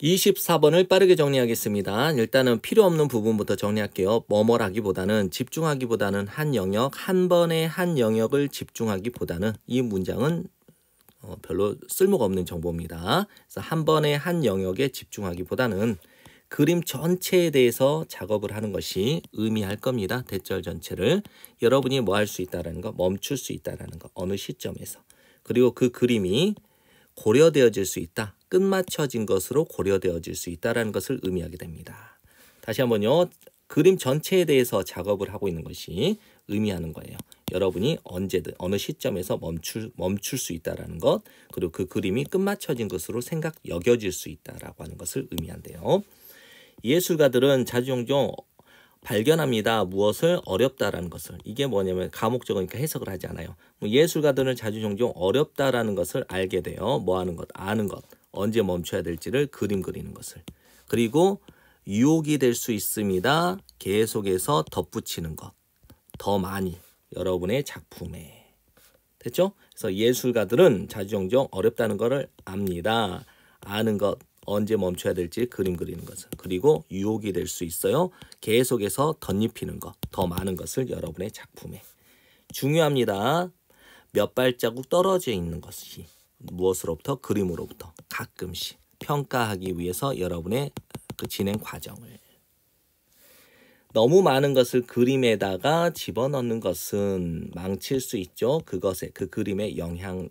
24번을 빠르게 정리하겠습니다. 일단은 필요 없는 부분부터 정리할게요. 머머라기보다는 집중하기보다는 한 영역, 한 번에 한 영역을 집중하기보다는 이 문장은 어, 별로 쓸모가 없는 정보입니다. 그래서 한 번에 한 영역에 집중하기보다는 그림 전체에 대해서 작업을 하는 것이 의미할 겁니다. 대절 전체를 여러분이 뭐 할 수 있다라는 거, 멈출 수 있다라는 거, 어느 시점에서 그리고 그 그림이 고려되어질 수 있다. 끝마쳐진 것으로 고려되어질 수 있다는 것을 의미하게 됩니다. 다시 한번요. 그림 전체에 대해서 작업을 하고 있는 것이 의미하는 거예요. 여러분이 언제든 어느 시점에서 멈출, 멈출 수있다는것 그리고 그 그림이 끝마쳐진 것으로 생각 여겨질 수 있다라고 하는 것을 의미한대요. 예술가들은 자주 종종 발견합니다. 무엇을 어렵다라는 것을 이게 뭐냐면 감옥적으니까 해석을 하지 않아요. 뭐 예술가들은 자주 종종 어렵다라는 것을 알게 돼요. 뭐 하는 것, 아는 것. 언제 멈춰야 될지를 그림 그리는 것을. 그리고 유혹이 될 수 있습니다. 계속해서 덧붙이는 것. 더 많이 여러분의 작품에. 됐죠? 그래서 예술가들은 자주종종 어렵다는 것을 압니다. 아는 것, 언제 멈춰야 될지 그림 그리는 것을. 그리고 유혹이 될 수 있어요. 계속해서 덧입히는 것, 더 많은 것을 여러분의 작품에. 중요합니다. 몇 발자국 떨어져 있는 것이 무엇으로부터 그림으로부터 가끔씩 평가하기 위해서 여러분의 그 진행 과정을 너무 많은 것을 그림에다가 집어넣는 것은 망칠 수 있죠. 그것에 그 그림의 영향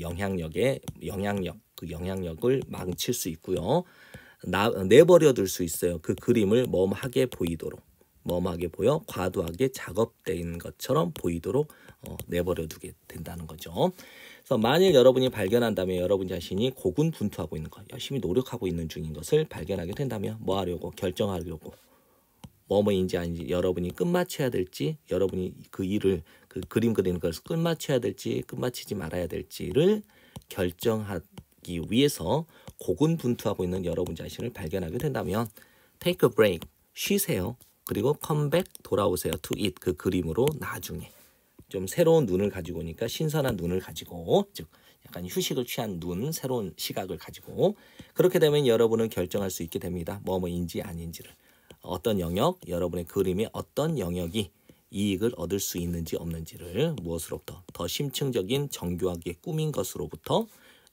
영향력에 영향력 그 영향력을 망칠 수 있고요. 나, 내버려 둘 수 있어요. 그 그림을 멈하게 보이도록. 멈하게 보여 과도하게 작업된 것처럼 보이도록 어, 내버려 두게 된다는 거죠. 그래서 만일 여러분이 발견한다면 여러분 자신이 고군분투하고 있는 것, 열심히 노력하고 있는 중인 것을 발견하게 된다면 뭐 하려고 결정하려고 뭐뭐인지 아닌지 여러분이 끝마쳐야 될지 여러분이 그 일을 그 그림 그리는 것을 끝마쳐야 될지 끝마치지 말아야 될지를 결정하기 위해서 고군분투하고 있는 여러분 자신을 발견하게 된다면 테이크 브레이크 쉬세요 그리고 컴백 돌아오세요 to it 그 그림으로 나중에 좀 새로운 눈을 가지고 오니까 신선한 눈을 가지고 즉 약간 휴식을 취한 눈 새로운 시각을 가지고 그렇게 되면 여러분은 결정할 수 있게 됩니다 뭐뭐인지 아닌지를 어떤 영역 여러분의 그림의 어떤 영역이 이익을 얻을 수 있는지 없는지를 무엇으로부터 더 심층적인 정교하게 꾸민 것으로부터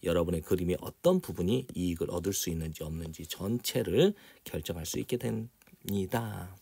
여러분의 그림의 어떤 부분이 이익을 얻을 수 있는지 없는지 전체를 결정할 수 있게 됩니다.